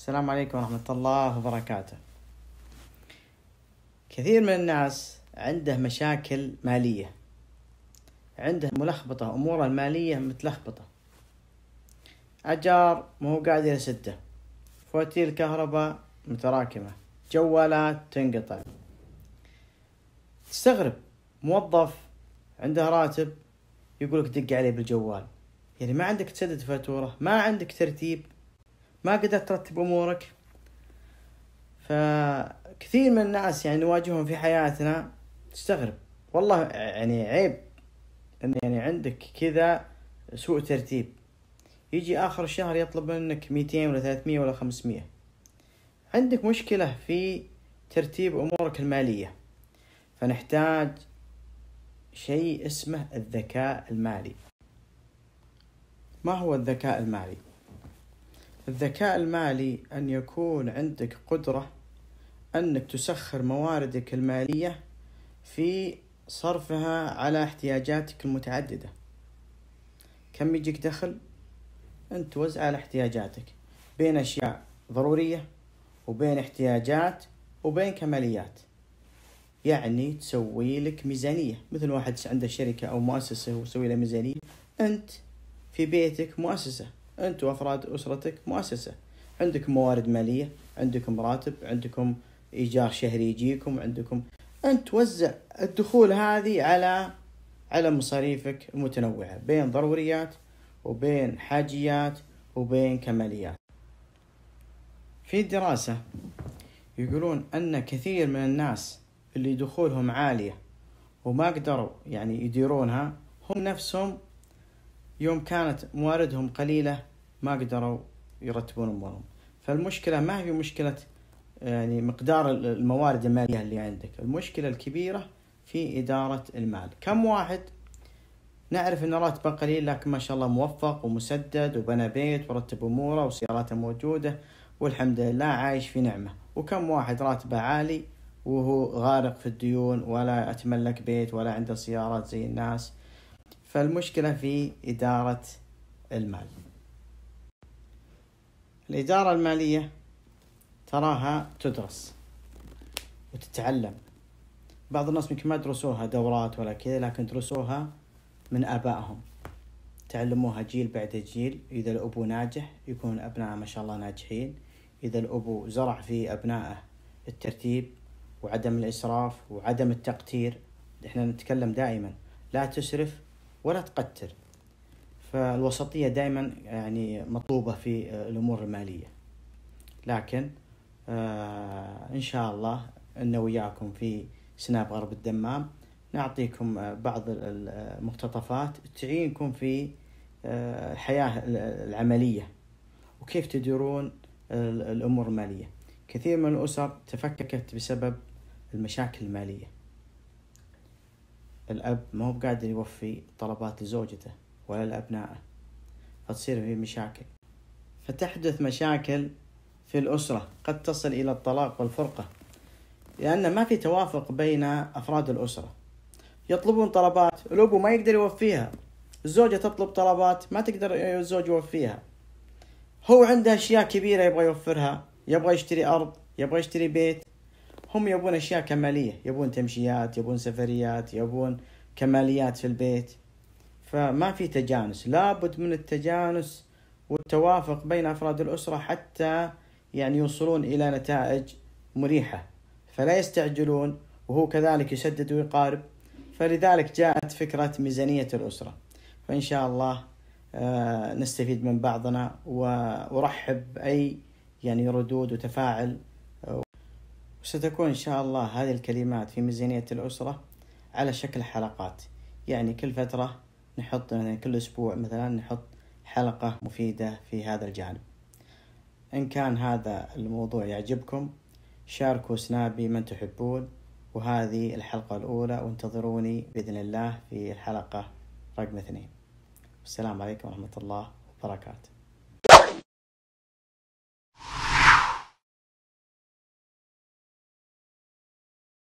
السلام عليكم ورحمة الله وبركاته كثير من الناس عنده مشاكل مالية عنده ملخبطة أموره المالية متلخبطة أجار مو قاعد يسده فواتير كهرباء متراكمة جوالات تنقطع تستغرب موظف عنده راتب يقولك دق عليه بالجوال يعني ما عندك تسدد فاتورة ما عندك ترتيب ما قدرت ترتب امورك فكثير من الناس يعني نواجههم في حياتنا تستغرب والله يعني عيب ان يعني عندك كذا سوء ترتيب يجي اخر الشهر يطلب منك 200 ولا 300 ولا 500 عندك مشكله في ترتيب امورك الماليه فنحتاج شيء اسمه الذكاء المالي ما هو الذكاء المالي الذكاء المالي أن يكون عندك قدرة أنك تسخر مواردك المالية في صرفها على احتياجاتك المتعددة كم يجيك دخل أنت توزع على احتياجاتك بين أشياء ضرورية وبين احتياجات وبين كماليات يعني تسوي لك ميزانية مثل واحد عنده شركة أو مؤسسة وسوي له ميزانية أنت في بيتك مؤسسة انت وافراد اسرتك مؤسسه عندكم موارد ماليه عندكم راتب عندكم ايجار شهري يجيكم عندكم انت توزع الدخول هذه على على مصاريفك المتنوعه بين ضروريات وبين حاجيات وبين كماليات في دراسه يقولون ان كثير من الناس اللي دخولهم عاليه وما قدروا يعني يديرونها هم نفسهم يوم كانت مواردهم قليله ما قدروا يرتبون امورهم فالمشكله ما هي مشكله يعني مقدار الموارد الماليه اللي عندك المشكله الكبيره في اداره المال كم واحد نعرف انه راتبه قليل لكن ما شاء الله موفق ومسدد وبنى بيت ورتب اموره وسياراته موجوده والحمد لله عايش في نعمه وكم واحد راتبه عالي وهو غارق في الديون ولا اتملك بيت ولا عنده سيارات زي الناس فالمشكله في اداره المال الإدارة المالية تراها تدرس وتتعلم بعض الناس يمكن ما درسوها دورات ولا كذا لكن درسوها من آبائهم تعلموها جيل بعد جيل إذا الأبو ناجح يكون أبناءه ما شاء الله ناجحين إذا الأبو زرع في أبنائه الترتيب وعدم الإسراف وعدم التقتير إحنا نتكلم دائما لا تسرف ولا تقتر فالوسطية دائما يعني مطلوبة في آه، الأمور المالية لكن آه، إن شاء الله أن وياكم في سناب غرب الدمام نعطيكم آه، بعض المقتطفات تعينكم في الحياة العملية وكيف تديرون الأمور المالية كثير من الأسر تفككت بسبب المشاكل المالية الأب ما هو قادر يوفي طلبات لزوجته ولا لأبنائه فتصير في مشاكل فتحدث مشاكل في الأسرة قد تصل إلى الطلاق والفرقة لأن ما في توافق بين أفراد الأسرة يطلبون طلبات الأبو ما يقدر يوفيها الزوجة تطلب طلبات ما تقدر الزوج يوفيها هو عنده أشياء كبيرة يبغى يوفرها يبغى يشتري أرض يبغى يشتري بيت هم يبون أشياء كمالية يبون تمشيات يبون سفريات يبون كماليات في البيت فما في تجانس لابد من التجانس والتوافق بين افراد الاسره حتى يعني يوصلون الى نتائج مريحه فلا يستعجلون وهو كذلك يسدد ويقارب فلذلك جاءت فكره ميزانيه الاسره فان شاء الله آه، نستفيد من بعضنا وارحب اي يعني ردود وتفاعل وستكون ان شاء الله هذه الكلمات في ميزانيه الاسره على شكل حلقات يعني كل فتره نحط يعني كل أسبوع مثلا نحط حلقة مفيدة في هذا الجانب إن كان هذا الموضوع يعجبكم شاركوا سنابي من تحبون وهذه الحلقة الأولى وانتظروني بإذن الله في الحلقة رقم اثنين والسلام عليكم ورحمة الله وبركاته